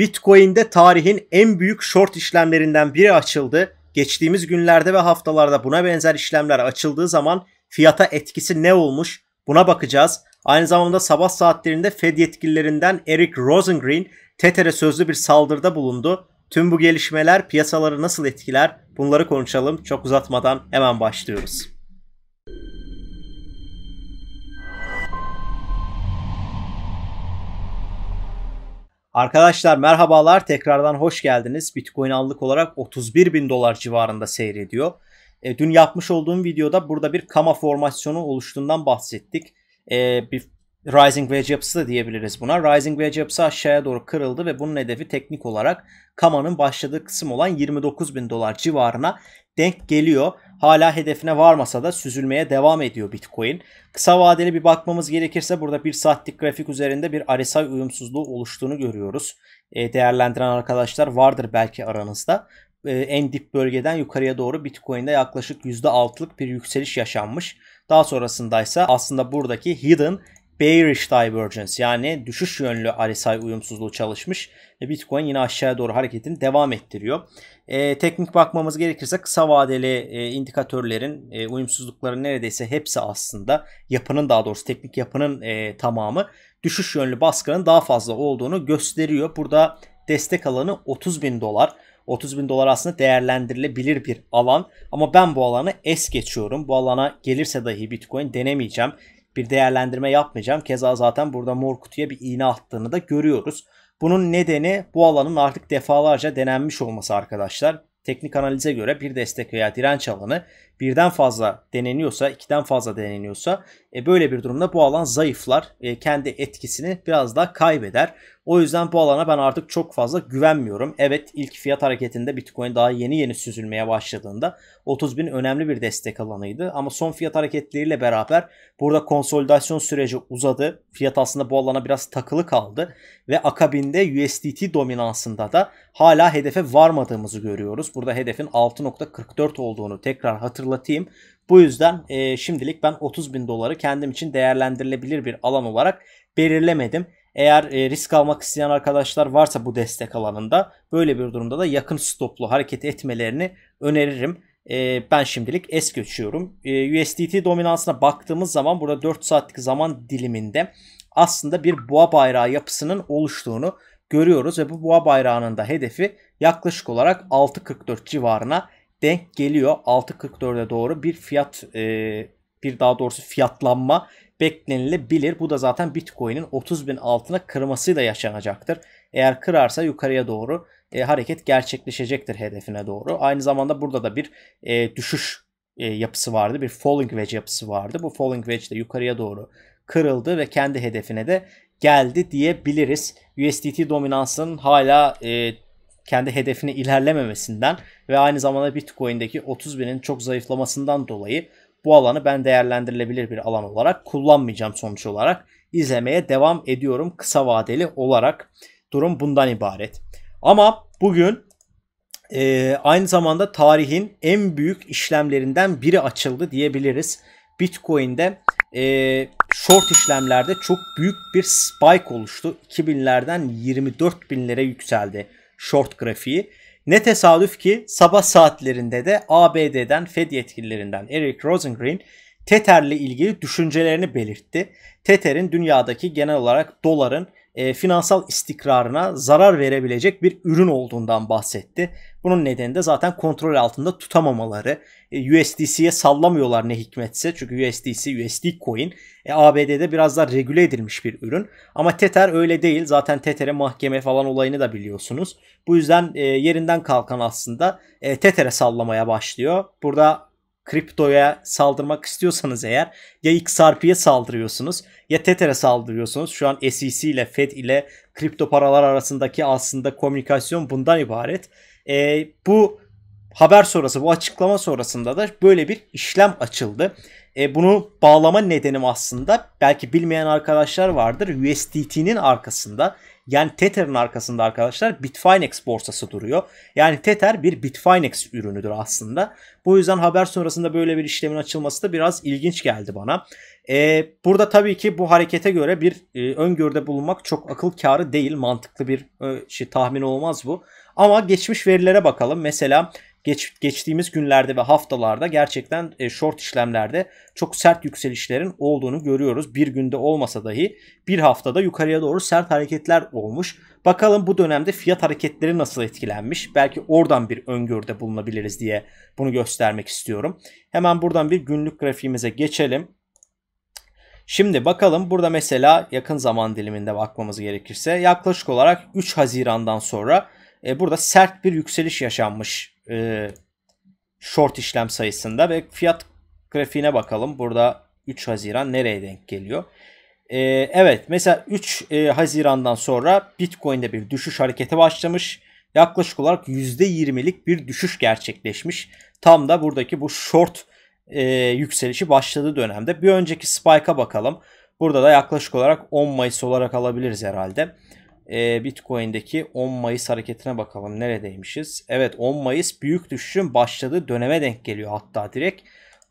Bitcoin'de tarihin en büyük short işlemlerinden biri açıldı. Geçtiğimiz günlerde ve haftalarda buna benzer işlemler açıldığı zaman fiyata etkisi ne olmuş? Buna bakacağız. Aynı zamanda sabah saatlerinde Fed yetkililerinden Eric Rosengreen Tether'e sözlü bir saldırıda bulundu. Tüm bu gelişmeler piyasaları nasıl etkiler? Bunları konuşalım. Çok uzatmadan hemen başlıyoruz. Arkadaşlar merhabalar tekrardan hoş geldiniz. Bitcoin allık olarak 31 bin dolar civarında seyrediyor. E, dün yapmış olduğum videoda burada bir kama formasyonu oluştuğundan bahsettik. E, bir Rising Wedge yapısı da diyebiliriz buna. Rising Wedge yapısı aşağıya doğru kırıldı ve bunun hedefi teknik olarak kamanın başladığı kısım olan 29 bin dolar civarına denk geliyor. Hala hedefine varmasa da süzülmeye devam ediyor Bitcoin. Kısa vadeli bir bakmamız gerekirse burada bir saatlik grafik üzerinde bir RSI uyumsuzluğu oluştuğunu görüyoruz. E, değerlendiren arkadaşlar vardır belki aranızda e, en dip bölgeden yukarıya doğru Bitcoin'de yaklaşık %6'lık bir yükseliş yaşanmış. Daha sonrasında ise aslında buradaki hidden bearish divergence yani düşüş yönlü RSI uyumsuzluğu çalışmış ve Bitcoin yine aşağıya doğru hareketini devam ettiriyor. E, teknik bakmamız gerekirse kısa vadeli e, indikatörlerin e, uyumsuzlukları neredeyse hepsi aslında yapının daha doğrusu teknik yapının e, tamamı düşüş yönlü baskının daha fazla olduğunu gösteriyor. Burada destek alanı 30 bin dolar. 30 bin dolar aslında değerlendirilebilir bir alan. Ama ben bu alanı es geçiyorum. Bu alana gelirse dahi Bitcoin denemeyeceğim bir değerlendirme yapmayacağım. Keza zaten burada mor kutuya bir iğne attığını da görüyoruz. Bunun nedeni bu alanın artık defalarca denenmiş olması arkadaşlar. Teknik analize göre bir destek veya direnç alanı birden fazla deneniyorsa, ikiden fazla deneniyorsa e, böyle bir durumda bu alan zayıflar, e, kendi etkisini biraz daha kaybeder. O yüzden bu alana ben artık çok fazla güvenmiyorum. Evet ilk fiyat hareketinde Bitcoin daha yeni yeni süzülmeye başladığında 30 bin önemli bir destek alanıydı. Ama son fiyat hareketleriyle beraber burada konsolidasyon süreci uzadı. Fiyat aslında bu alana biraz takılı kaldı. Ve akabinde USDT dominansında da hala hedefe varmadığımızı görüyoruz. Burada hedefin 6.44 olduğunu tekrar hatırlatayım. Bu yüzden e, şimdilik ben 30 bin doları kendim için değerlendirilebilir bir alan olarak belirlemedim. Eğer e, risk almak isteyen arkadaşlar varsa bu destek alanında böyle bir durumda da yakın stoplu hareket etmelerini öneririm. E, ben şimdilik es geçiyorum. E, USDT dominansına baktığımız zaman burada 4 saatlik zaman diliminde aslında bir boğa bayrağı yapısının oluştuğunu görüyoruz ve bu boğa bayrağının da hedefi yaklaşık olarak 6.44 civarına denk geliyor. 6.44'e doğru bir fiyat e, bir daha doğrusu fiyatlanma beklenilebilir. Bu da zaten Bitcoin'in 30 bin altına kırmasıyla yaşanacaktır. Eğer kırarsa yukarıya doğru e, hareket gerçekleşecektir hedefine doğru. Aynı zamanda burada da bir e, düşüş e, yapısı vardı. Bir falling wedge yapısı vardı. Bu falling wedge de yukarıya doğru kırıldı ve kendi hedefine de geldi diyebiliriz. USDT dominansının hala e, kendi hedefine ilerlememesinden ve aynı zamanda Bitcoin'deki 30 binin çok zayıflamasından dolayı bu alanı ben değerlendirilebilir bir alan olarak kullanmayacağım sonuç olarak. izlemeye devam ediyorum kısa vadeli olarak. Durum bundan ibaret. Ama bugün e, aynı zamanda tarihin en büyük işlemlerinden biri açıldı diyebiliriz. Bitcoin'de e, short işlemlerde çok büyük bir spike oluştu. 2000'lerden 24.000'lere yükseldi short grafiği. Ne tesadüf ki sabah saatlerinde de ABD'den Fed yetkililerinden Eric Rosengreen Tether'le ilgili düşüncelerini belirtti. Tether'in dünyadaki genel olarak doların e, finansal istikrarına zarar verebilecek bir ürün olduğundan bahsetti. Bunun nedeni de zaten kontrol altında tutamamaları. E, USDC'ye sallamıyorlar ne hikmetse. Çünkü USDC, USD coin e, ABD'de biraz daha regüle edilmiş bir ürün. Ama Tether öyle değil. Zaten Tether'e mahkeme falan olayını da biliyorsunuz. Bu yüzden e, yerinden kalkan aslında e, Tether'e sallamaya başlıyor. Burada kriptoya saldırmak istiyorsanız eğer ya XRP'ye saldırıyorsunuz ya Tether'e saldırıyorsunuz. Şu an SEC ile Fed ile kripto paralar arasındaki aslında komünikasyon bundan ibaret. E, bu haber sonrası bu açıklama sonrasında da böyle bir işlem açıldı. E, bunu bağlama nedenim aslında belki bilmeyen arkadaşlar vardır. USDT'nin arkasında yani Tether'ın arkasında arkadaşlar Bitfinex borsası duruyor. Yani Tether bir Bitfinex ürünüdür aslında. Bu yüzden haber sonrasında böyle bir işlemin açılması da biraz ilginç geldi bana. E, burada tabii ki bu harekete göre bir e, öngörüde bulunmak çok akıl kârı değil. Mantıklı bir e, şey tahmin olmaz bu. Ama geçmiş verilere bakalım. Mesela geç, geçtiğimiz günlerde ve haftalarda gerçekten e, short işlemlerde çok sert yükselişlerin olduğunu görüyoruz. Bir günde olmasa dahi bir haftada yukarıya doğru sert hareketler olmuş. Bakalım bu dönemde fiyat hareketleri nasıl etkilenmiş? Belki oradan bir öngörüde bulunabiliriz diye bunu göstermek istiyorum. Hemen buradan bir günlük grafiğimize geçelim. Şimdi bakalım burada mesela yakın zaman diliminde bakmamız gerekirse yaklaşık olarak 3 Haziran'dan sonra e, burada sert bir yükseliş yaşanmış e, short işlem sayısında ve fiyat grafiğine bakalım. Burada 3 Haziran nereye denk geliyor? E, evet mesela 3 e, Haziran'dan sonra Bitcoin'de bir düşüş hareketi başlamış. Yaklaşık olarak %20'lik bir düşüş gerçekleşmiş. Tam da buradaki bu short e, yükselişi başladığı dönemde. Bir önceki spike'a bakalım. Burada da yaklaşık olarak 10 Mayıs olarak alabiliriz herhalde e, Bitcoin'deki 10 Mayıs hareketine bakalım neredeymişiz. Evet 10 Mayıs büyük düşüşün başladığı döneme denk geliyor hatta direkt.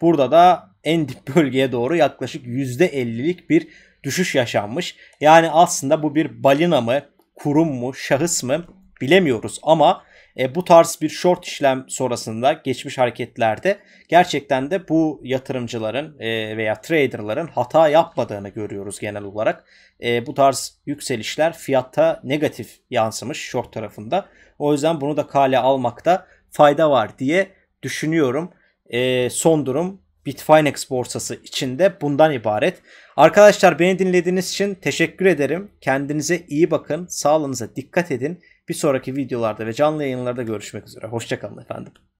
Burada da en dip bölgeye doğru yaklaşık %50'lik bir düşüş yaşanmış. Yani aslında bu bir balina mı, kurum mu, şahıs mı bilemiyoruz ama e, bu tarz bir short işlem sonrasında geçmiş hareketlerde gerçekten de bu yatırımcıların e, veya traderların hata yapmadığını görüyoruz genel olarak. E, bu tarz yükselişler fiyatta negatif yansımış short tarafında. O yüzden bunu da kale almakta fayda var diye düşünüyorum. E, son durum Bitfinex borsası içinde bundan ibaret. Arkadaşlar beni dinlediğiniz için teşekkür ederim. Kendinize iyi bakın. Sağlığınıza dikkat edin. Bir sonraki videolarda ve canlı yayınlarda görüşmek üzere. Hoşçakalın efendim.